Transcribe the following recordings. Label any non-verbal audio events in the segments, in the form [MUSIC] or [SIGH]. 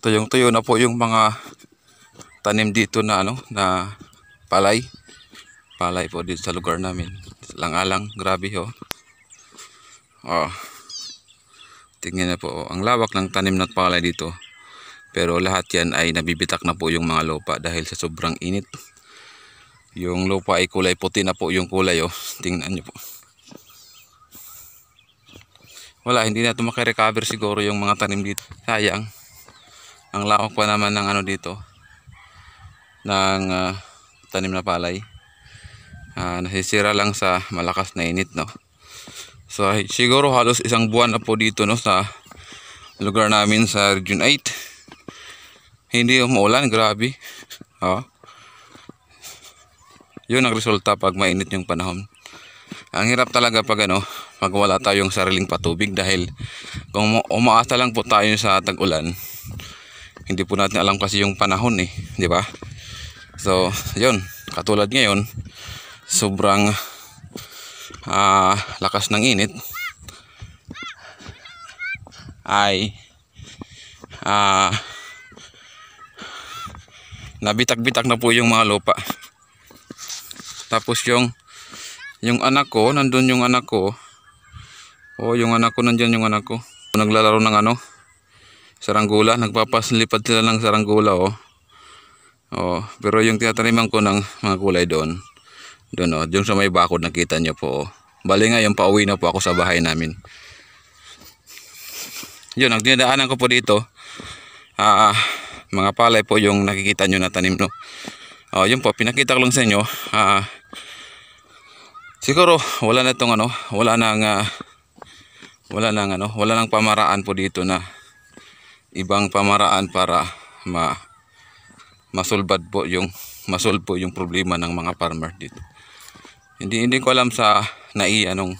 tuyong-tuyo na po yung mga tanim dito na ano na palay. Palay po dito sa lugar namin. Langalang, grabe ho. Oh. oh. Tingnan niyo po, oh. ang lawak ng tanim ng palay dito. Pero lahat yan ay nabibitak na po yung mga lupa dahil sa sobrang init. Yung lupa ay kulay puti na po yung kulay oh. Tingnan niyo po. Wala, hindi na ito makarecover siguro yung mga tanim dito. Sayang ang lawak pa naman ng ano dito ng uh, tanim na palay uh, nasisira lang sa malakas na init no so siguro halos isang buwan na po dito no sa lugar namin sa region 8 hindi umulan grabe [LAUGHS] oh. yun ang resulta pag mainit yung panahon ang hirap talaga pag ano pag wala tayong sariling patubig dahil kung umaasa lang po tayo sa tag-ulan hindi po natin alam kasi yung panahon eh, di ba? So, yun, katulad ngayon, sobrang uh, lakas ng init ay uh, nabitak-bitak na po yung mga lupa. Tapos yung yung anak ko, nandun yung anak ko. O oh, yung anak ko, nandyan yung anak ko. Naglalaro ng ano, saranggola Nagpapaslipad sila ng saranggola oh. Oh, pero yung tinataniman ko ng mga kulay doon, doon oh, yung sa may bakod nakita nyo po oh. Bali nga yung pauwi na po ako sa bahay namin. Yun, ang dinadaanan ko po dito, ah, ah mga palay po yung nakikita nyo na tanim no. Oh, yun po, pinakita ko lang sa inyo. Ah, ah. siguro wala na tong ano, wala nang uh, wala nang ano, wala nang pamaraan po dito na ibang pamaraan para ma masolbad po yung masolve po yung problema ng mga farmer dito. Hindi hindi ko alam sa NAIA nung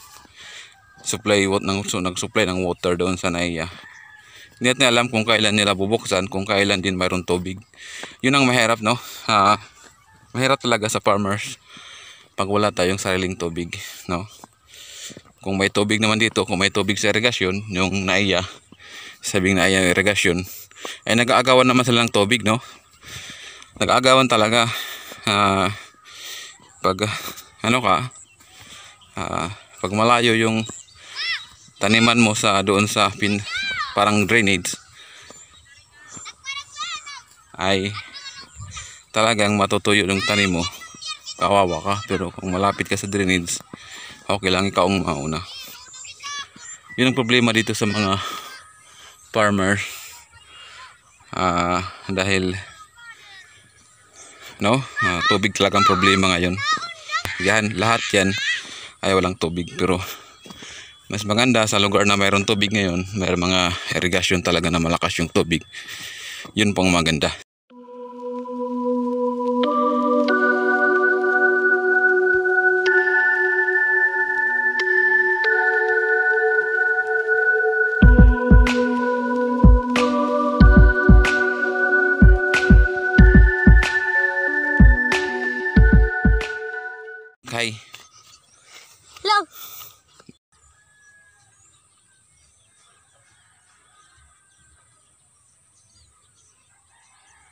supply what nang so, nag-supply ng water doon sa NAIA. Ah. Hindi natin alam kung kailan nila bubuksan, kung kailan din mayroon tubig. Yun ang mahirap, no? Uh, mahirap talaga sa farmers pag wala tayong sariling tubig, no? Kung may tubig naman dito, kung may tubig sa irrigation, yung NAIA, ah, sabing na ay irrigation eh, ay eh, nag-aagawan naman sila ng tubig no nag-aagawan talaga uh, pag ano ka uh, pag malayo yung taniman mo sa doon sa pin parang drainage ay talagang matutuyo yung tanim mo kawawa ka pero kung malapit ka sa drainage okay lang ikaw ang mauna yun ang problema dito sa mga farmer uh, dahil no uh, tubig ang problema ngayon yan lahat yan ay walang tubig pero mas maganda sa lugar na mayroon tubig ngayon may mga irrigation talaga na malakas yung tubig yun pong maganda lang.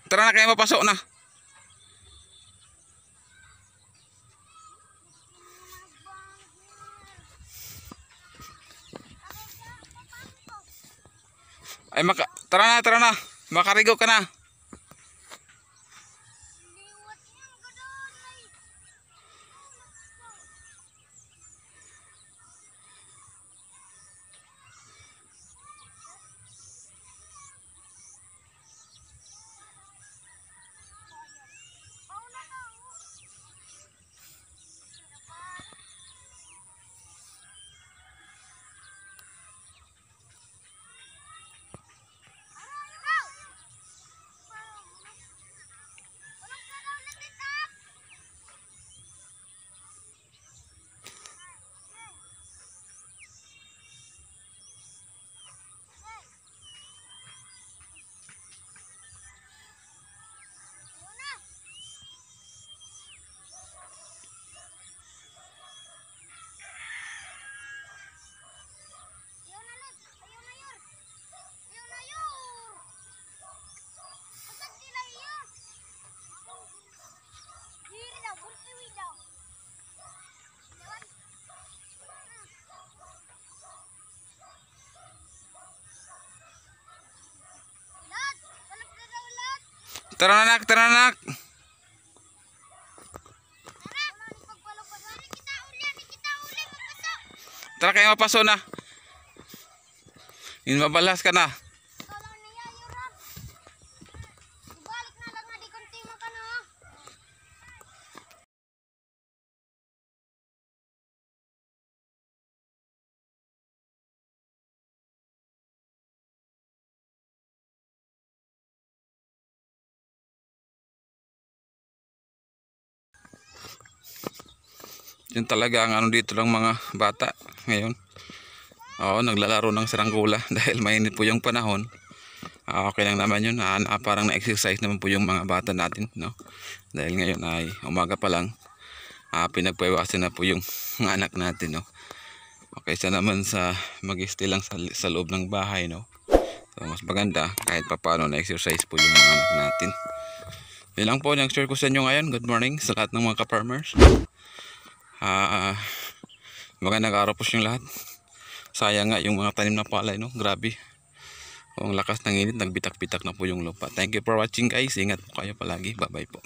Tara na kayo mapasok na. Ay maka tara na, tara na. Makarigo ka na. Tara na nak, tara na nak. Tara kayo mapasok na. Inmabalas ka na. yun talaga ang ano dito lang mga bata ngayon oo naglalaro ng saranggola [LAUGHS] dahil mainit po yung panahon uh, okay lang naman yun ah, parang na-exercise naman po yung mga bata natin no? dahil ngayon ay umaga pa lang ah, pinagpaiwasan na po yung [LAUGHS] anak natin no? okay sa naman sa mag-stay lang sa, sa loob ng bahay no? So, mas maganda kahit paano na-exercise po yung mga anak natin. Yan lang po yung share ko sa inyo ngayon. Good morning sa lahat ng mga ka-farmers uh, magandang araw po yung lahat sayang nga yung mga tanim na palay no grabe ang lakas ng init nagbitak-bitak na po yung lupa thank you for watching guys ingat po kayo palagi bye bye po